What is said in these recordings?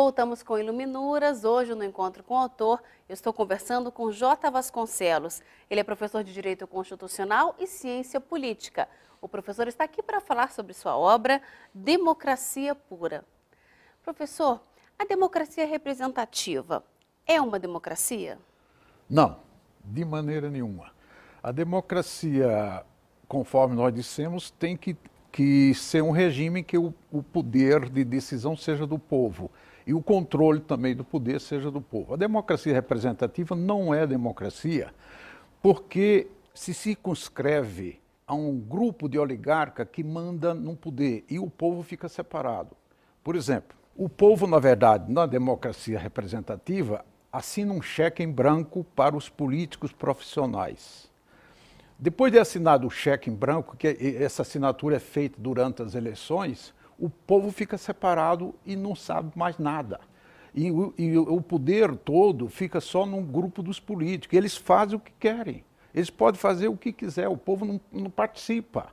Voltamos com Iluminuras. Hoje, no Encontro com o Autor, eu estou conversando com J. Vasconcelos. Ele é professor de Direito Constitucional e Ciência Política. O professor está aqui para falar sobre sua obra Democracia Pura. Professor, a democracia representativa é uma democracia? Não, de maneira nenhuma. A democracia, conforme nós dissemos, tem que, que ser um regime que o, o poder de decisão seja do povo e o controle também do poder seja do povo. A democracia representativa não é democracia porque se circunscreve a um grupo de oligarca que manda no poder e o povo fica separado. Por exemplo, o povo, na verdade, na democracia representativa, assina um cheque em branco para os políticos profissionais. Depois de assinado o cheque em branco, que é, essa assinatura é feita durante as eleições, o povo fica separado e não sabe mais nada. E, o, e o poder todo fica só num grupo dos políticos. Eles fazem o que querem. Eles podem fazer o que quiser, o povo não, não participa.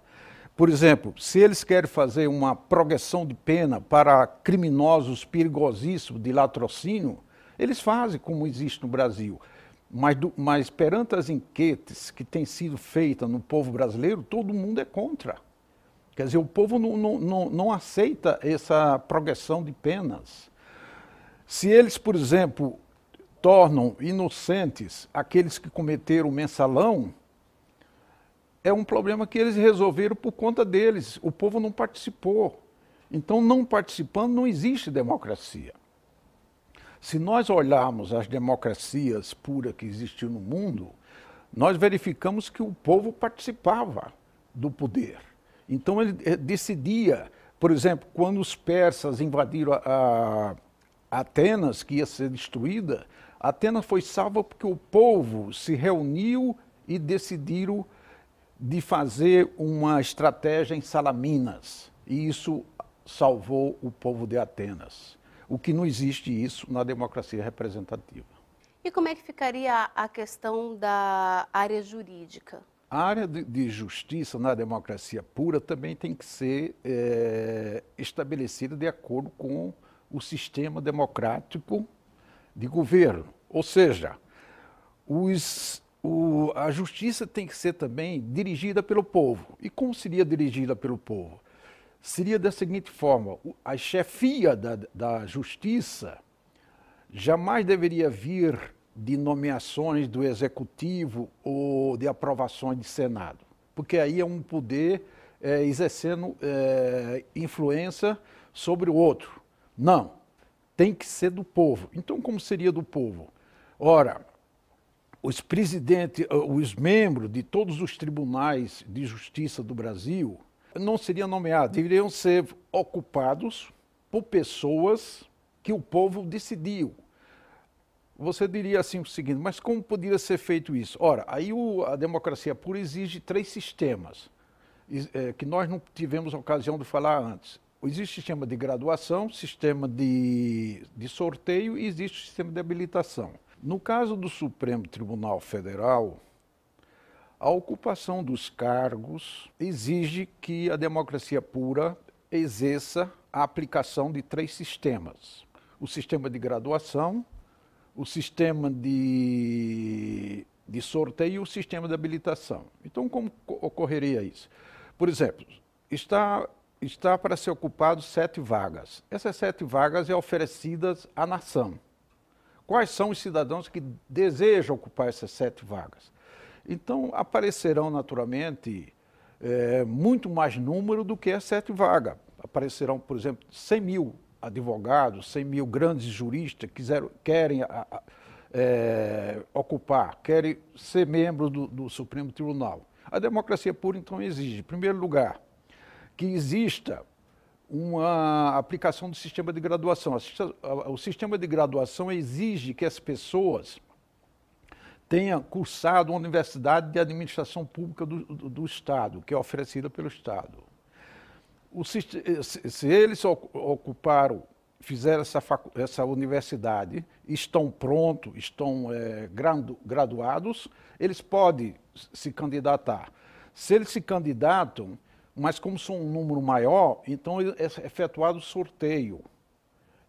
Por exemplo, se eles querem fazer uma progressão de pena para criminosos perigosíssimos de latrocínio, eles fazem como existe no Brasil. Mas, do, mas perante as enquetes que têm sido feitas no povo brasileiro, todo mundo é contra. Quer dizer, o povo não, não, não, não aceita essa progressão de penas. Se eles, por exemplo, tornam inocentes aqueles que cometeram mensalão, é um problema que eles resolveram por conta deles. O povo não participou. Então, não participando, não existe democracia. Se nós olharmos as democracias puras que existiam no mundo, nós verificamos que o povo participava do poder. Então ele eh, decidia, por exemplo, quando os persas invadiram a, a Atenas, que ia ser destruída, Atenas foi salva porque o povo se reuniu e decidiram de fazer uma estratégia em Salaminas. E isso salvou o povo de Atenas. O que não existe isso na democracia representativa. E como é que ficaria a questão da área jurídica? A área de, justiça na democracia pura também tem que ser é, estabelecida de acordo com o sistema democrático de governo. Ou seja, os, o, a justiça tem que ser também dirigida pelo povo. E como seria dirigida pelo povo? Seria da seguinte forma: a chefia da, da justiça jamais deveria vir de nomeações do executivo ou de aprovações de Senado, porque aí é um poder é, exercendo é, influência sobre o outro. Não, tem que ser do povo. Então, como seria do povo? Ora, os presidentes, eh, os membros de todos os tribunais de justiça do Brasil não seriam nomeados, deveriam ser ocupados por pessoas que o povo decidiu você diria assim o seguinte, mas como poderia ser feito isso? Ora, aí o, a democracia pura exige três sistemas, é, que nós não tivemos ocasião de falar antes. Existe sistema de graduação, sistema de, de sorteio e existe sistema de habilitação. No caso do Supremo Tribunal Federal, a ocupação dos cargos exige que a democracia pura exerça a aplicação de três sistemas: o sistema de graduação, o sistema de, de sorteio e o sistema de habilitação. Então, como ocorreria isso? Por exemplo, está, está para ser ocupado sete vagas. Essas sete vagas é oferecidas à nação. Quais são os cidadãos que desejam ocupar essas sete vagas? Então, aparecerão naturalmente é, muito mais número do que as sete vagas. Aparecerão, por exemplo, 100 mil advogados, 100 mil grandes juristas quiseram, querem a, a, é, ocupar, querem ser membros do, do Supremo Tribunal. A democracia pura, então, exige, em primeiro lugar, que exista uma aplicação do sistema de graduação. O sistema de graduação exige que as pessoas tenham cursado uma universidade de administração pública do, do, do Estado, que é oferecida pelo Estado. O, eh, se, se eles ocuparam, fizeram essa, facu, essa universidade, estão prontos, estão é, graduados, eles podem se candidatar. Se eles se candidatam, mas como são um número maior, então é, é efetuado sorteio.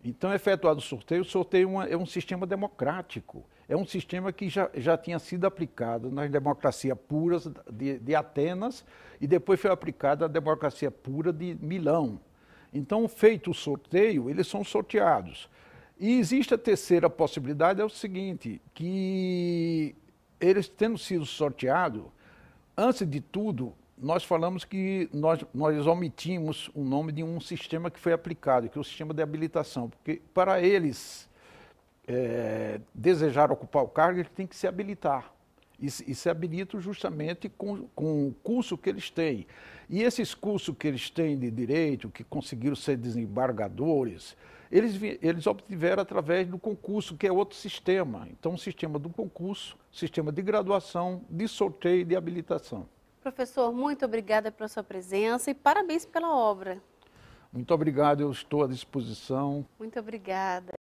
Então, é efetuado o sorteio, o sorteio é, é um sistema democrático é um sistema que já, já tinha sido aplicado nas democracias puras de, de Atenas e depois foi aplicado à democracia pura de Milão. Então, feito o sorteio, eles são sorteados. E existe a terceira possibilidade, é o seguinte, que eles tendo sido sorteados, antes de tudo, nós falamos que nós, nós omitimos o nome de um sistema que foi aplicado, que é o sistema de habilitação, porque para eles é, desejar ocupar o cargo, ele tem que se habilitar. E, e se habilita justamente com, com o curso que eles têm. E esses cursos que eles têm de direito, que conseguiram ser desembargadores, eles, eles obtiveram através do concurso, que é outro sistema. Então, o sistema do concurso, sistema de graduação, de sorteio e de habilitação. Professor, muito obrigada pela sua presença e parabéns pela obra. Muito obrigado, eu estou à disposição. Muito obrigada.